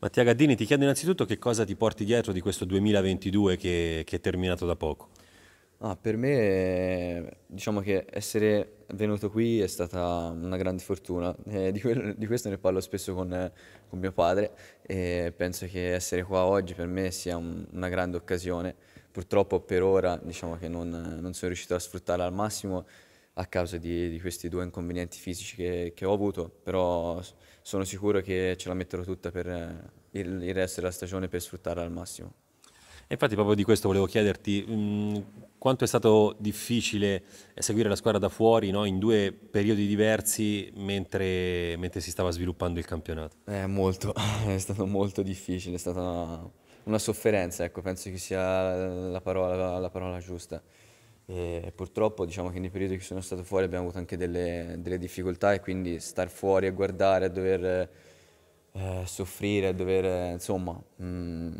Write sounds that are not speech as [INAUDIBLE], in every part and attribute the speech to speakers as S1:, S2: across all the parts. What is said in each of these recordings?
S1: Mattia Gaddini, ti chiedo innanzitutto che cosa ti porti dietro di questo 2022 che, che è terminato da poco.
S2: Ah, per me, diciamo che essere venuto qui è stata una grande fortuna. Eh, di, quello, di, questo ne parlo spesso con, con, mio padre e penso che essere qua oggi per me sia un, una grande occasione. Purtroppo per ora diciamo che non, non sono riuscito a sfruttarla al massimo a causa di, di questi due inconvenienti fisici che, che, ho avuto, però sono sicuro che ce la metterò tutta per
S1: eh, il, il resto della stagione per sfruttarla al massimo. infatti proprio di questo volevo chiederti, mh, mm, quanto è stato difficile eh, seguire la squadra da fuori no? in due periodi diversi mentre, mentre, si stava sviluppando il campionato?
S2: È eh, molto, [LAUGHS] è stato molto difficile, è stata una, una sofferenza, ecco, penso che sia la parola, la parola giusta. E purtroppo diciamo che nei periodi che sono stato fuori abbiamo avuto anche delle, delle difficoltà e quindi star fuori a guardare, a dover eh, soffrire, a dover insomma mh, mm,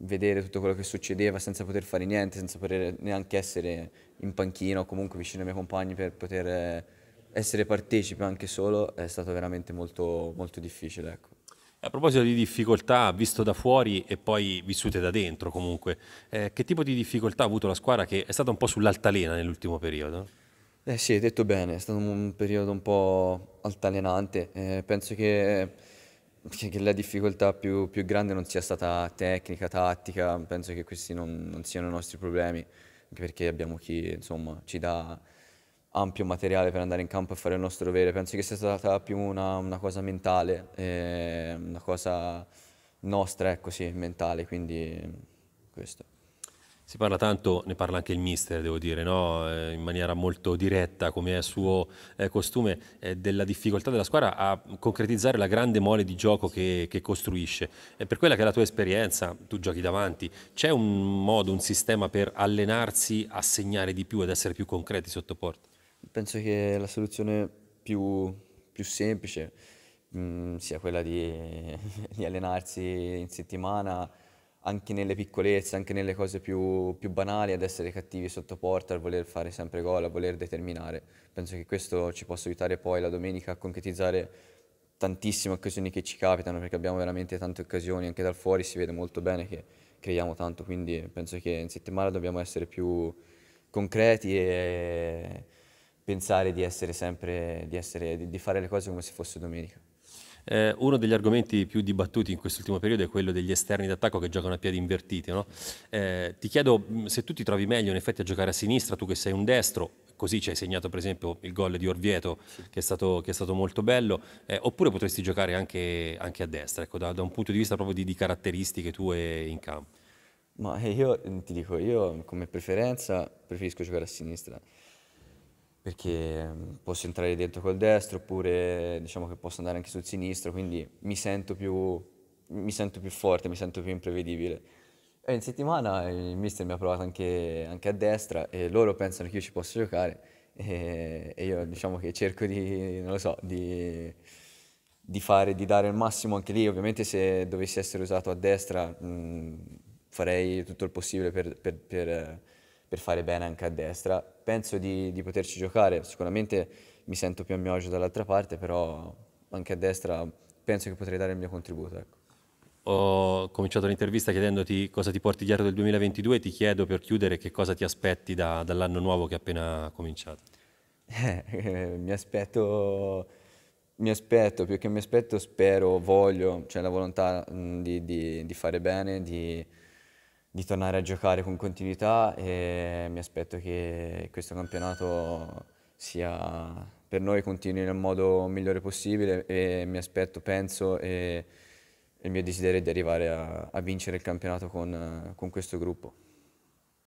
S2: vedere tutto quello che succedeva senza poter fare niente, senza poter neanche essere in panchina o comunque vicino ai miei compagni per poter eh, essere partecipe anche solo è stato veramente molto, molto difficile. Ecco.
S1: A proposito di difficoltà, visto da fuori e poi vissute da dentro comunque, eh, che tipo di difficoltà ha avuto la squadra che è stata un po' sull'altalena nell'ultimo periodo?
S2: Eh sì, hai detto bene, è stato un periodo un po' altalenante. Eh, penso che, che, la difficoltà più, più, grande non sia stata tecnica, tattica, penso che questi non, non siano i nostri problemi, anche perché abbiamo chi insomma, ci dà ampio materiale per andare in campo e fare il nostro dovere. Penso che sia stata più una, una cosa mentale, eh, una cosa nostra, ecco sì, mentale, quindi questo.
S1: Si parla tanto, ne parla anche il mister, devo dire, no? eh, in maniera molto diretta, come è suo eh, costume, eh, della difficoltà della squadra a concretizzare la grande mole di gioco che, che costruisce. E per quella che è la tua esperienza, tu giochi davanti, c'è un modo, un sistema per allenarsi a segnare di più, ad essere più concreti sotto porta?
S2: penso che la soluzione più, più semplice mh, mm, sia quella di, [LAUGHS] di, allenarsi in settimana anche nelle piccolezze, anche nelle cose più, più banali, ad essere cattivi sotto porta, a voler fare sempre gol, a voler determinare. Penso che questo ci possa aiutare poi la domenica a concretizzare tantissime occasioni che ci capitano, perché abbiamo veramente tante occasioni, anche dal fuori si vede molto bene che creiamo tanto, quindi penso che in settimana dobbiamo essere più concreti e pensare di essere sempre, di, essere, di fare le cose come se fosse domenica.
S1: Eh, uno degli argomenti più dibattuti in quest'ultimo periodo è quello degli esterni d'attacco che giocano a piedi invertiti. No? Eh, ti chiedo se tu ti trovi meglio in effetti a giocare a sinistra, tu che sei un destro, così ci hai segnato per esempio il gol di Orvieto che è stato, che è stato molto bello, eh, oppure potresti giocare anche, anche a destra, ecco, da, da, un punto di vista proprio di, di caratteristiche tue in campo. Ma eh, io ti dico, io come
S2: preferenza preferisco giocare a sinistra perché mm, posso entrare dentro col destro oppure diciamo che posso andare anche sul sinistro, quindi mi sento più, mi sento più forte, mi sento più imprevedibile. E in settimana il mister mi ha provato anche, anche a destra e loro pensano che io ci possa giocare e, e, io diciamo che cerco di, non lo so, di, di, fare, di dare il massimo anche lì. Ovviamente se dovessi essere usato a destra mh, mm, farei tutto il possibile per, per, per per fare bene anche a destra. Penso di, di poterci giocare, sicuramente mi sento più a mio agio dall'altra parte, però anche a destra penso che potrei dare il mio contributo. Ecco.
S1: Ho cominciato l'intervista chiedendoti cosa ti porti dietro del 2022 e ti chiedo per chiudere che cosa ti aspetti da, dall'anno nuovo che è appena cominciato.
S2: Eh, [LAUGHS] mi, aspetto, mi aspetto, più che mi aspetto spero, voglio, c'è cioè la volontà di, di, di fare bene, di di tornare a giocare con continuità e mi aspetto che questo campionato sia per noi continui nel modo migliore possibile e mi aspetto, penso e il mio desiderio è di arrivare a, a vincere il campionato con, con questo gruppo.